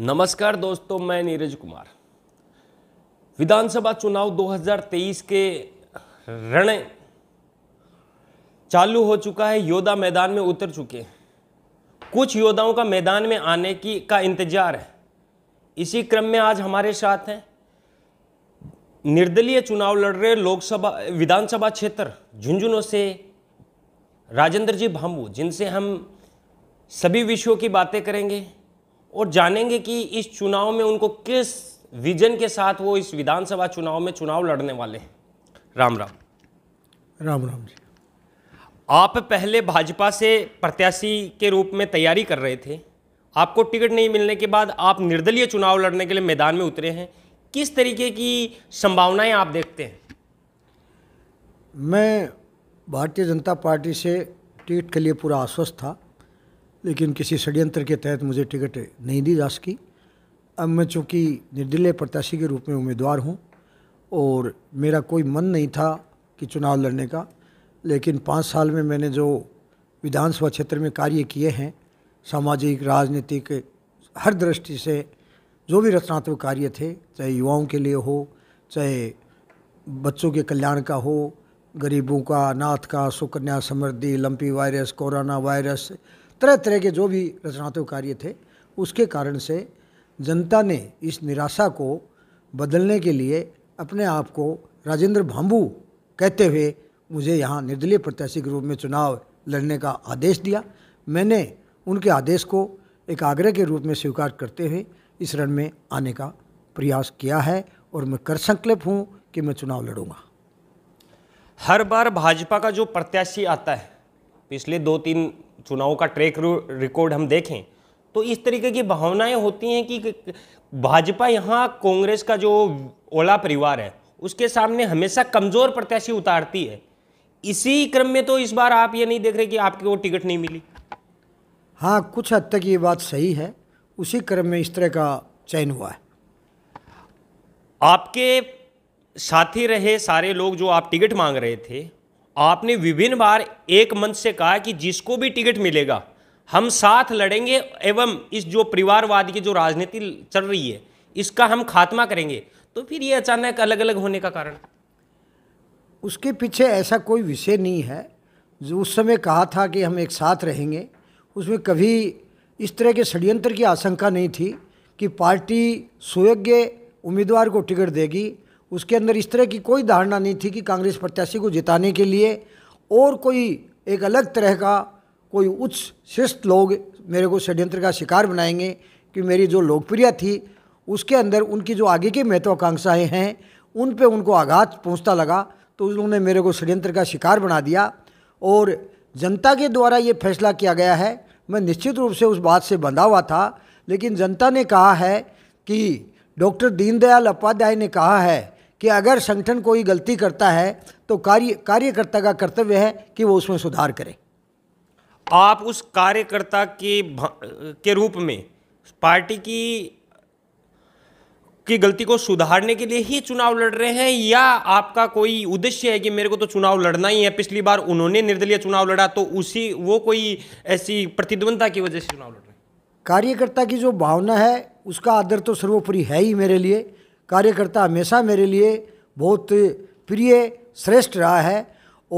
नमस्कार दोस्तों मैं नीरज कुमार विधानसभा चुनाव 2023 के रण चालू हो चुका है योद्धा मैदान में उतर चुके हैं कुछ योद्धाओं का मैदान में आने की का इंतजार है इसी क्रम में आज हमारे साथ हैं निर्दलीय चुनाव लड़ रहे लोकसभा विधानसभा क्षेत्र झुंझुनू से राजेंद्र जी भामू जिनसे हम सभी विषयों की बातें करेंगे और जानेंगे कि इस चुनाव में उनको किस विजन के साथ वो इस विधानसभा चुनाव में चुनाव लड़ने वाले हैं राम राम राम राम जी आप पहले भाजपा से प्रत्याशी के रूप में तैयारी कर रहे थे आपको टिकट नहीं मिलने के बाद आप निर्दलीय चुनाव लड़ने के लिए मैदान में उतरे हैं किस तरीके की संभावनाएं आप देखते हैं मैं भारतीय जनता पार्टी से टिकट के लिए पूरा आश्वस्त था लेकिन किसी षड्यंत्र के तहत मुझे टिकट नहीं दी जा सकी अब मैं चूँकि निर्दलीय प्रत्याशी के रूप में उम्मीदवार हूँ और मेरा कोई मन नहीं था कि चुनाव लड़ने का लेकिन पाँच साल में मैंने जो विधानसभा क्षेत्र में कार्य किए हैं सामाजिक राजनीतिक हर दृष्टि से जो भी रचनात्मक कार्य थे चाहे युवाओं के लिए हो चाहे बच्चों के कल्याण का हो गरीबों का नाथ का Sukanya Samriddhi lumpy virus corona virus तरह तरह के जो भी रचनात्मक कार्य थे उसके कारण से जनता ने इस निराशा को बदलने के लिए अपने आप को राजेंद्र भांबू कहते हुए मुझे यहाँ निर्दलीय प्रत्याशी के रूप में चुनाव लड़ने का आदेश दिया मैंने उनके आदेश को एक आग्रह के रूप में स्वीकार करते हुए इस रण में आने का प्रयास किया है और मैं कर संकल्प हूँ कि मैं चुनाव लड़ूंगा हर बार भाजपा का जो प्रत्याशी आता है पिछले दो तीन चुनाव का ट्रैक रिकॉर्ड हम देखें तो इस तरीके की भावनाएं होती हैं कि भाजपा यहाँ कांग्रेस का जो ओला परिवार है उसके सामने हमेशा कमज़ोर प्रत्याशी उतारती है इसी क्रम में तो इस बार आप ये नहीं देख रहे कि आपकी वो टिकट नहीं मिली हाँ कुछ हद तक ये बात सही है उसी क्रम में इस तरह का चयन हुआ है आपके साथी रहे सारे लोग जो आप टिकट मांग रहे थे आपने विभिन्न बार एक मंच से कहा कि जिसको भी टिकट मिलेगा हम साथ लड़ेंगे एवं इस जो परिवारवाद की जो राजनीति चल रही है इसका हम खात्मा करेंगे तो फिर ये अचानक अलग अलग होने का कारण उसके पीछे ऐसा कोई विषय नहीं है जो उस समय कहा था कि हम एक साथ रहेंगे उसमें कभी इस तरह के षड्यंत्र की आशंका नहीं थी कि पार्टी सुयोग्य उम्मीदवार को टिकट देगी उसके अंदर इस तरह की कोई धारणा नहीं थी कि कांग्रेस प्रत्याशी को जिताने के लिए और कोई एक अलग तरह का कोई उच्च श्रेष्ठ लोग मेरे को षड्यंत्र का शिकार बनाएंगे कि मेरी जो लोकप्रिय थी उसके अंदर उनकी जो आगे की महत्वाकांक्षाएँ हैं उन पर उनको आघात पहुँचता लगा तो उन्होंने मेरे को षड्यंत्र का शिकार बना दिया और जनता के द्वारा ये फैसला किया गया है मैं निश्चित रूप से उस बात से बंधा हुआ था लेकिन जनता ने कहा है कि डॉक्टर दीनदयाल उपाध्याय ने कहा है कि अगर संगठन कोई गलती करता है तो कार्य कार्यकर्ता का कर्तव्य है कि वो उसमें सुधार करे आप उस कार्यकर्ता के के रूप में पार्टी की की गलती को सुधारने के लिए ही चुनाव लड़ रहे हैं या आपका कोई उद्देश्य है कि मेरे को तो चुनाव लड़ना ही है पिछली बार उन्होंने निर्दलीय चुनाव लड़ा तो उसी वो कोई ऐसी प्रतिद्वंदता की वजह से चुनाव लड़ रहे हैं कार्यकर्ता की जो भावना है उसका आदर तो सर्वोपरि है ही मेरे लिए कार्यकर्ता हमेशा मेरे लिए बहुत प्रिय श्रेष्ठ रहा है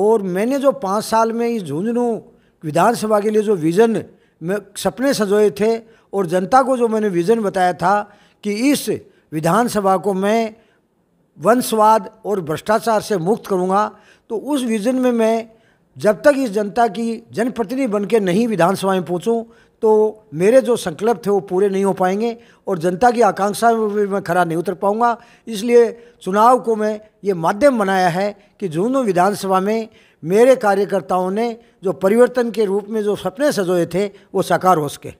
और मैंने जो पाँच साल में इस झुंझुनू विधानसभा के लिए जो विज़न में सपने सजोए थे और जनता को जो मैंने विज़न बताया था कि इस विधानसभा को मैं वंशवाद और भ्रष्टाचार से मुक्त करूंगा तो उस विज़न में मैं जब तक इस जनता की जनप्रतिनिधि बन के नहीं विधानसभा में पहुँचूँ तो मेरे जो संकल्प थे वो पूरे नहीं हो पाएंगे और जनता की आकांक्षा में भी मैं खरा नहीं उतर पाऊंगा इसलिए चुनाव को मैं ये माध्यम बनाया है कि झुंझुनू विधानसभा में मेरे कार्यकर्ताओं ने जो परिवर्तन के रूप में जो सपने सजोए थे वो साकार हो सके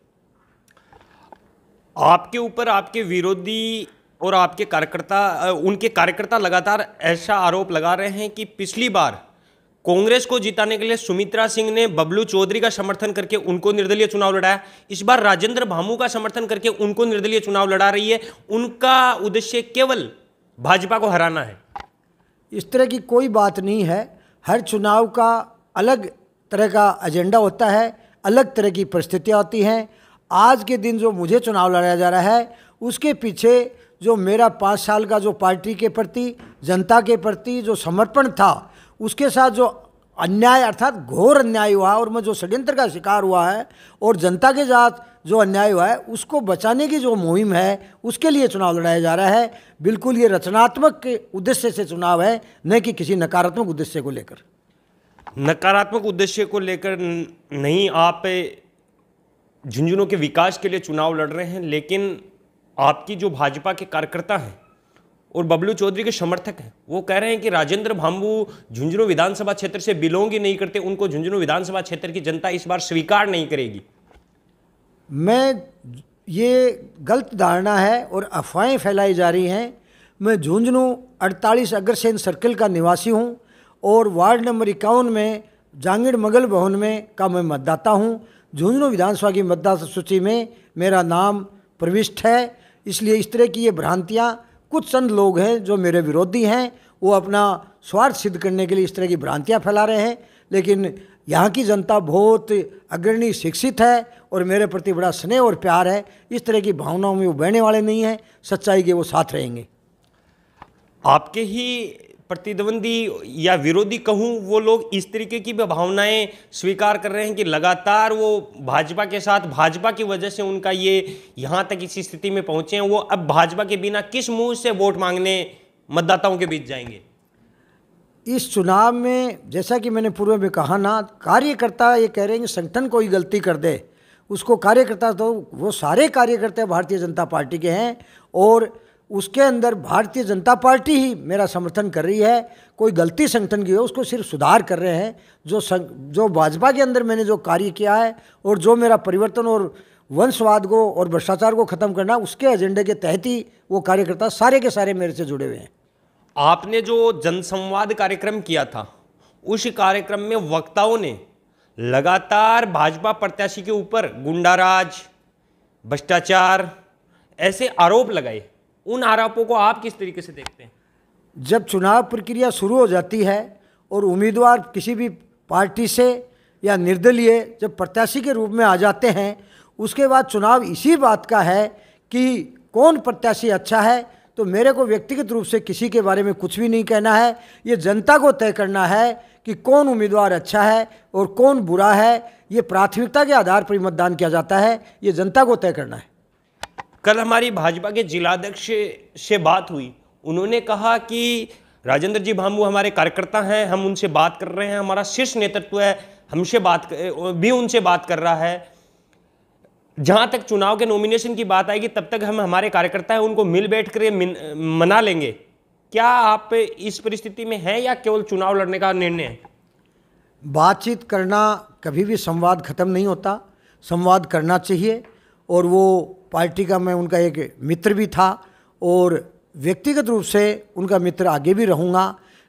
आपके ऊपर आपके विरोधी और आपके कार्यकर्ता उनके कार्यकर्ता लगातार ऐसा आरोप लगा रहे हैं कि पिछली बार कांग्रेस को जिताने के लिए सुमित्रा सिंह ने बबलू चौधरी का समर्थन करके उनको निर्दलीय चुनाव लड़ाया इस बार राजेंद्र भामू का समर्थन करके उनको निर्दलीय चुनाव लड़ा रही है उनका उद्देश्य केवल भाजपा को हराना है इस तरह की कोई बात नहीं है हर चुनाव का अलग तरह का एजेंडा होता है अलग तरह की परिस्थितियाँ होती हैं आज के दिन जो मुझे चुनाव लड़ाया जा रहा है उसके पीछे जो मेरा पाँच साल का जो पार्टी के प्रति जनता के प्रति जो समर्पण था उसके साथ जो अन्याय अर्थात घोर अन्याय हुआ है और मैं जो षड्यंत्र का शिकार हुआ है और जनता के साथ जो अन्याय हुआ है उसको बचाने की जो मुहिम है उसके लिए चुनाव लड़ाया जा रहा है बिल्कुल ये रचनात्मक के उद्देश्य से चुनाव है न कि किसी नकारात्मक उद्देश्य को लेकर नकारात्मक उद्देश्य को लेकर नहीं आप झुंझुनू के विकास के लिए चुनाव लड़ रहे हैं लेकिन आपकी जो भाजपा के कार्यकर्ता हैं और बबलू चौधरी के समर्थक हैं वो कह रहे हैं कि राजेंद्र भाम्बू झुंझुनू विधानसभा क्षेत्र से बिलोंग ही नहीं करते उनको झुंझुनू विधानसभा क्षेत्र की जनता इस बार स्वीकार नहीं करेगी मैं ये गलत धारणा है और अफवाहें फैलाई जा रही हैं मैं झुंझुनू 48 अग्रसेन सर्कल का निवासी हूँ और वार्ड नंबर इक्यावन में जहांगीर मगल भवन में का मैं मतदाता हूँ झुंझुनू विधानसभा की मतदाता सूची में मेरा नाम प्रविष्ट है इसलिए इस तरह की ये भ्रांतियाँ कुछ चंद लोग हैं जो मेरे विरोधी हैं वो अपना स्वार्थ सिद्ध करने के लिए इस तरह की भ्रांतियाँ फैला रहे हैं लेकिन यहाँ की जनता बहुत अग्रणी शिक्षित है और मेरे प्रति बड़ा स्नेह और प्यार है इस तरह की भावनाओं में वो बहने वाले नहीं हैं सच्चाई के वो साथ रहेंगे आपके ही प्रतिद्वंदी या विरोधी कहूँ वो लोग इस तरीके की भी भावनाएँ स्वीकार कर रहे हैं कि लगातार वो भाजपा के साथ भाजपा की वजह से उनका ये यहाँ तक इसी स्थिति में पहुँचे हैं वो अब भाजपा के बिना किस मुँह से वोट मांगने मतदाताओं के बीच जाएंगे इस चुनाव में जैसा कि मैंने पूर्व में कहा ना कार्यकर्ता ये कह रहे हैं कि संगठन कोई गलती कर दे उसको कार्यकर्ता तो वो सारे कार्यकर्ता भारतीय जनता पार्टी के हैं और उसके अंदर भारतीय जनता पार्टी ही मेरा समर्थन कर रही है कोई गलती संगठन की हो उसको सिर्फ सुधार कर रहे हैं जो संग, जो भाजपा के अंदर मैंने जो कार्य किया है और जो मेरा परिवर्तन और वंशवाद को और भ्रष्टाचार को ख़त्म करना उसके एजेंडे के तहत ही वो कार्यकर्ता सारे के सारे मेरे से जुड़े हुए हैं आपने जो जनसंवाद कार्यक्रम किया था उस कार्यक्रम में वक्ताओं ने लगातार भाजपा प्रत्याशी के ऊपर गुंडाराज भ्रष्टाचार ऐसे आरोप लगाए उन आरोपों को आप किस तरीके से देखते हैं जब चुनाव प्रक्रिया शुरू हो जाती है और उम्मीदवार किसी भी पार्टी से या निर्दलीय जब प्रत्याशी के रूप में आ जाते हैं उसके बाद चुनाव इसी बात का है कि कौन प्रत्याशी अच्छा है तो मेरे को व्यक्तिगत रूप से किसी के बारे में कुछ भी नहीं कहना है ये जनता को तय करना है कि कौन उम्मीदवार अच्छा है और कौन बुरा है ये प्राथमिकता के आधार पर मतदान किया जाता है ये जनता को तय करना है कल हमारी भाजपा के जिलाध्यक्ष से बात हुई उन्होंने कहा कि राजेंद्र जी भामू हमारे कार्यकर्ता हैं हम उनसे बात कर रहे हैं हमारा शीर्ष नेतृत्व है हमसे बात भी उनसे बात कर रहा है जहाँ तक चुनाव के नॉमिनेशन की बात आएगी तब तक हम हमारे कार्यकर्ता हैं उनको मिल बैठ कर मना लेंगे क्या आप इस परिस्थिति में हैं या केवल चुनाव लड़ने का निर्णय है बातचीत करना कभी भी संवाद ख़त्म नहीं होता संवाद करना चाहिए और वो पार्टी का मैं उनका एक मित्र भी था और व्यक्तिगत रूप से उनका मित्र आगे भी रहूँगा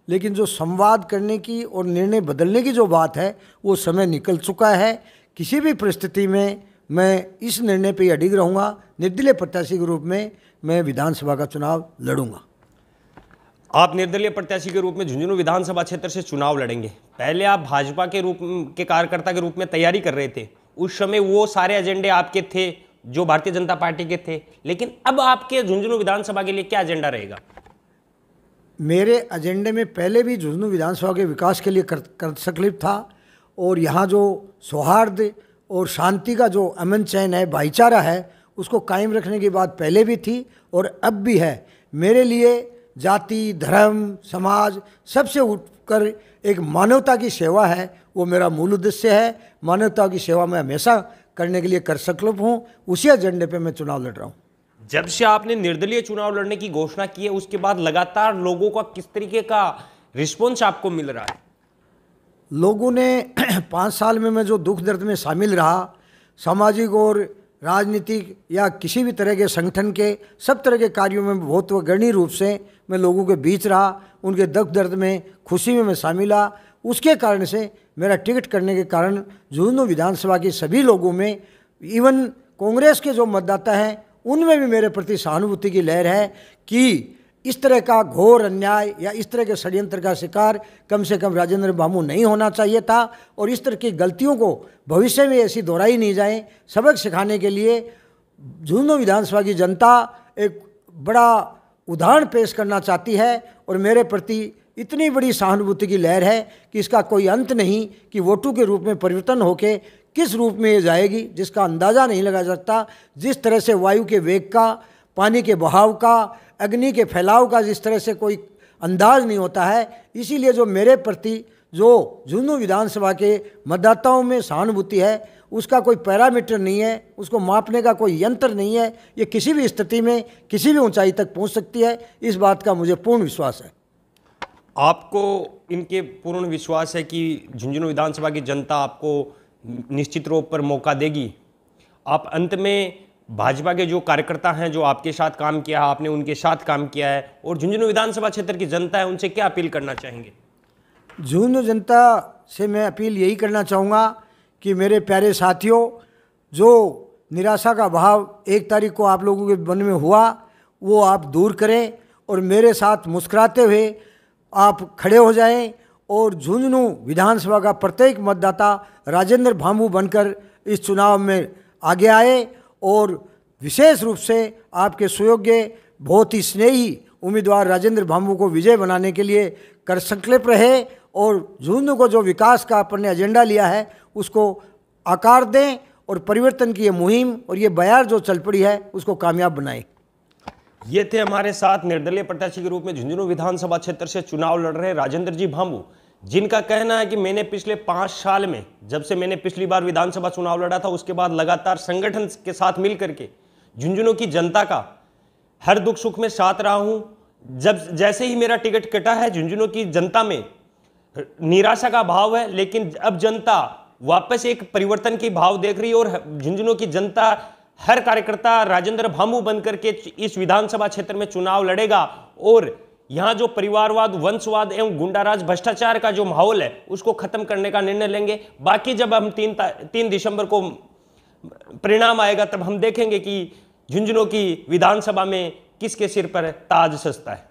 लेकिन जो संवाद करने की और निर्णय बदलने की जो बात है वो समय निकल चुका है किसी भी परिस्थिति में मैं इस निर्णय पर अडिग रहूँगा निर्दलीय प्रत्याशी के रूप में मैं विधानसभा का चुनाव लड़ूंगा आप निर्दलीय प्रत्याशी के रूप में झुंझुनू विधानसभा क्षेत्र से चुनाव लड़ेंगे पहले आप भाजपा के रूप के कार्यकर्ता के रूप में तैयारी कर रहे थे उस समय वो सारे एजेंडे आपके थे जो भारतीय जनता पार्टी के थे लेकिन अब आपके झुंझुनू विधानसभा के लिए क्या एजेंडा रहेगा मेरे एजेंडे में पहले भी झुंझुनू विधानसभा के विकास के लिए कर, था और यहाँ जो सौहार्द और शांति का जो अमन चैन है भाईचारा है उसको कायम रखने की बात पहले भी थी और अब भी है मेरे लिए जाति धर्म समाज सबसे उठकर एक मानवता की सेवा है वो मेरा मूल उद्देश्य है मानवता की सेवा में हमेशा करने के लिए कर सकलप हूँ उसी एजेंडे पे मैं चुनाव लड़ रहा हूँ जब से आपने निर्दलीय चुनाव लड़ने की घोषणा की है उसके बाद लगातार लोगों का किस तरीके का रिस्पॉन्स आपको मिल रहा है लोगों ने पाँच साल में मैं जो दुख दर्द में शामिल रहा सामाजिक और राजनीतिक या किसी भी तरह के संगठन के सब तरह के कार्यों में बहुत गणीय रूप से मैं लोगों के बीच रहा उनके दुख दर्द में खुशी में मैं शामिल रहा उसके कारण से मेरा टिकट करने के कारण झुंझुनू विधानसभा के सभी लोगों में इवन कांग्रेस के जो मतदाता हैं उनमें भी मेरे प्रति सहानुभूति की लहर है कि इस तरह का घोर अन्याय या इस तरह के षड्यंत्र का शिकार कम से कम राजेंद्र बाबू नहीं होना चाहिए था और इस तरह की गलतियों को भविष्य में ऐसी दोहराई नहीं जाए सबक सिखाने के लिए झुंझुनू विधानसभा की जनता एक बड़ा उदाहरण पेश करना चाहती है और मेरे प्रति इतनी बड़ी सहानुभूति की लहर है कि इसका कोई अंत नहीं कि वोटों के रूप में परिवर्तन होके किस रूप में ये जाएगी जिसका अंदाज़ा नहीं लगा सकता जिस तरह से वायु के वेग का पानी के बहाव का अग्नि के फैलाव का जिस तरह से कोई अंदाज नहीं होता है इसीलिए जो मेरे प्रति जो झुंझुनू विधानसभा के मतदाताओं में सहानुभूति है उसका कोई पैरामीटर नहीं है उसको मापने का कोई यंत्र नहीं है ये किसी भी स्थिति में किसी भी ऊंचाई तक पहुंच सकती है इस बात का मुझे पूर्ण विश्वास है आपको इनके पूर्ण विश्वास है कि झुंझुनू विधानसभा की जनता आपको निश्चित रूप पर मौका देगी आप अंत में भाजपा के जो कार्यकर्ता हैं जो आपके साथ काम किया है आपने उनके साथ काम किया है और झुंझुनू विधानसभा क्षेत्र की जनता है उनसे क्या अपील करना चाहेंगे झुंझुनू जनता से मैं अपील यही करना चाहूँगा कि मेरे प्यारे साथियों जो निराशा का भाव एक तारीख को आप लोगों के मन में हुआ वो आप दूर करें और मेरे साथ मुस्कुराते हुए आप खड़े हो जाएं और झुंझुनू विधानसभा का प्रत्येक मतदाता राजेंद्र भामू बनकर इस चुनाव में आगे आए और विशेष रूप से आपके सुयोग्य बहुत ही स्नेही उम्मीदवार राजेंद्र भामू को विजय बनाने के लिए कर संकल्प रहे और झुंझुनू को जो विकास का अपन ने एजेंडा लिया है उसको आकार दें और परिवर्तन की ये मुहिम और ये बयार जो चल पड़ी है उसको कामयाब बनाएं ये थे हमारे साथ निर्दलीय प्रत्याशी के रूप में झुंझुनू विधानसभा क्षेत्र से चुनाव लड़ रहे राजेंद्र जी भामू जिनका कहना है कि मैंने पिछले पांच साल में जब से मैंने पिछली बार विधानसभा चुनाव लड़ा था उसके बाद लगातार संगठन के साथ मिल करके झुंझुनू की जनता का हर दुख सुख में साथ रहा हूं जब जैसे ही मेरा टिकट कटा है झुंझुनू की जनता में निराशा का भाव है लेकिन अब जनता वापस एक परिवर्तन की भाव देख रही है और झुंझुनू की जनता हर कार्यकर्ता राजेंद्र भामू बनकर के इस विधानसभा क्षेत्र में चुनाव लड़ेगा और यहाँ जो परिवारवाद वंशवाद एवं गुंडाराज भ्रष्टाचार का जो माहौल है उसको खत्म करने का निर्णय लेंगे बाकी जब हम तीन तीन दिसंबर को परिणाम आएगा तब हम देखेंगे कि झुंझुनू की विधानसभा में किसके सिर पर ताज सस्ता है